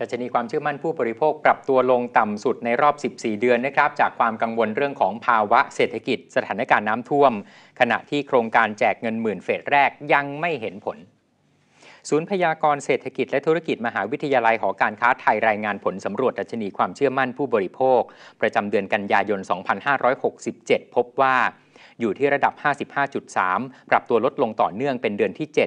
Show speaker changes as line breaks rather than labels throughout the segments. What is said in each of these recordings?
ดัชนีความเชื่อมั่นผู้บริโภค ปรับตัวลงต่ำสุดในรอบ 14 เดือนนะครับ จากความกังวลเรื่องของภาวะเศรษฐกิจ สถานการณ์น้ำท่วม ขณะที่โครงการแจกเงินหมื่นเฟสแรกยังไม่เห็นผล ศูนย์พยากรเศรษฐกิจและธุรกิจมหาวิทยาลัยหอการค้าไทยรายงานผลสำรวจดัชนีความเชื่อมั่นผู้บริโภค ประจำเดือนกันยายน 2567 พบว่าอยู่ที่ระดับ 55.3 ปรับตัวลดลงต่อเนื่องเป็นเดือนที่ 7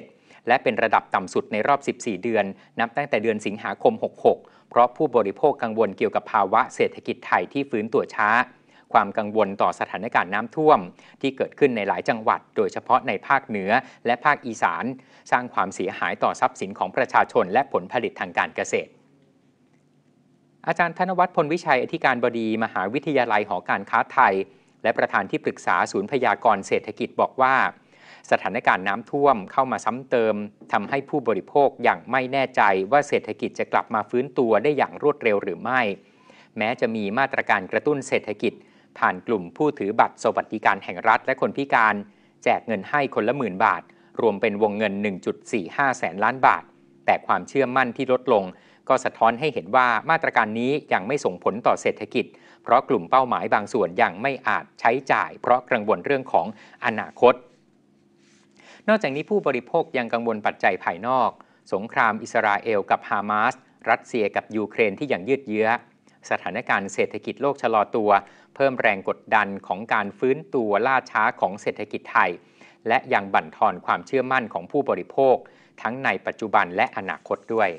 และเป็นระดับต่ำสุดในรอบ 14 เดือนนับตั้งแต่เดือนสิงหาคม 66 เพราะผู้บริโภคกังวลเกี่ยวกับภาวะเศรษฐกิจไทยที่ฟื้นตัวช้า ความกังวลต่อสถานการณ์น้ำท่วม ที่เกิดขึ้นในหลายจังหวัด โดยเฉพาะในภาคเหนือและภาคอีสาน สร้างความเสียหายต่อทรัพย์สินของประชาชนและผลผลิตทางการเกษตร อาจารย์ธนวัฒน์พลวิชัยอธิการบดีมหาวิทยาลัยหอการค้าไทย และประธานที่ปรึกษาศูนย์พยากรเศรษฐกิจบอกว่าสถานการณ์น้ำท่วมเข้ามาซ้ำเติมทำให้ผู้บริโภคอย่างไม่แน่ใจว่าเศรษฐกิจจะกลับมาฟื้นตัวได้อย่างรวดเร็วหรือไม่ แม้จะมีมาตรการกระตุ้นเศรษฐกิจ ผ่านกลุ่มผู้ถือบัตร สวัสดิการแห่งรัฐและคนพิการ แจกเงินให้คนละหมื่นบาท รวมเป็นวงเงิน 1.45 แสนล้านบาท แต่ความเชื่อมั่นที่ลดลง ก็สะท้อนให้เห็นว่ามาตรการนี้ยังไม่ส่งผลต่อเศรษฐกิจ เพราะกลุ่มเป้าหมายบางส่วนยังไม่อาจใช้จ่าย เพราะกังวลเรื่องของอนาคตนอกจากนี้ผู้บริโภคยังกังวลปัจจัยภายนอก สงครามอิสราเอลกับฮามาส รัสเซียกับยูเครนที่ยังยืดเยื้อ สถานการณ์เศรษฐกิจโลกชะลอตัว เพิ่มแรงกดดันของการฟื้นตัวล่าช้าของเศรษฐกิจไทย และยังบั่นทอนความเชื่อมั่นของผู้บริโภค ทั้งในปัจจุบันและอนาคตด้วย